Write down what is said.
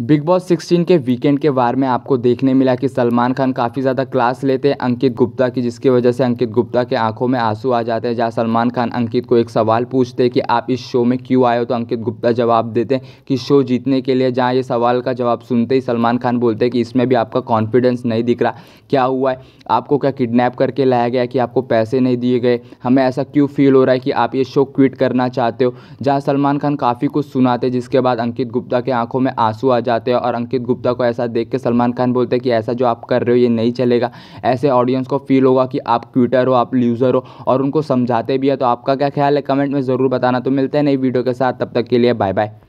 big boss 16 के weekend के वार में आपको देखने मिला कि सलमान खान काफ़ी ज़्यादा क्लास लेते हैं अंकित गुप्ता की जिसकी वजह से अंकित गुप्ता के आंखों में आंसू आ जाते हैं जहां सलमान खान अंकित को एक सवाल पूछते हैं कि आप इस शो में क्यों आए हो तो अंकित गुप्ता जवाब देते हैं कि शो जीतने के लिए जहाँ ये सवाल का जवाब सुनते ही सलमान खान बोलते हैं कि इसमें भी आपका कॉन्फिडेंस नहीं दिख रहा क्या हुआ है आपको क्या किडनेप करके लाया गया कि आपको पैसे नहीं दिए गए हमें ऐसा क्यों फील हो रहा है कि आप ये शो क्विट करना चाहते हो जहाँ सलमान खान काफ़ी कुछ सुनाते जिसके बाद अंकित गुप्ता के आँखों में आंसू आ जाते हैं और अंकित गुप्ता को ऐसा देख के सलमान खान बोलते हैं कि ऐसा जो आप कर रहे हो ये नहीं चलेगा ऐसे ऑडियंस को फील होगा कि आप ट्विटर हो आप लूज़र हो और उनको समझाते भी है तो आपका क्या ख्याल है कमेंट में ज़रूर बताना तो मिलते हैं नई वीडियो के साथ तब तक के लिए बाय बाय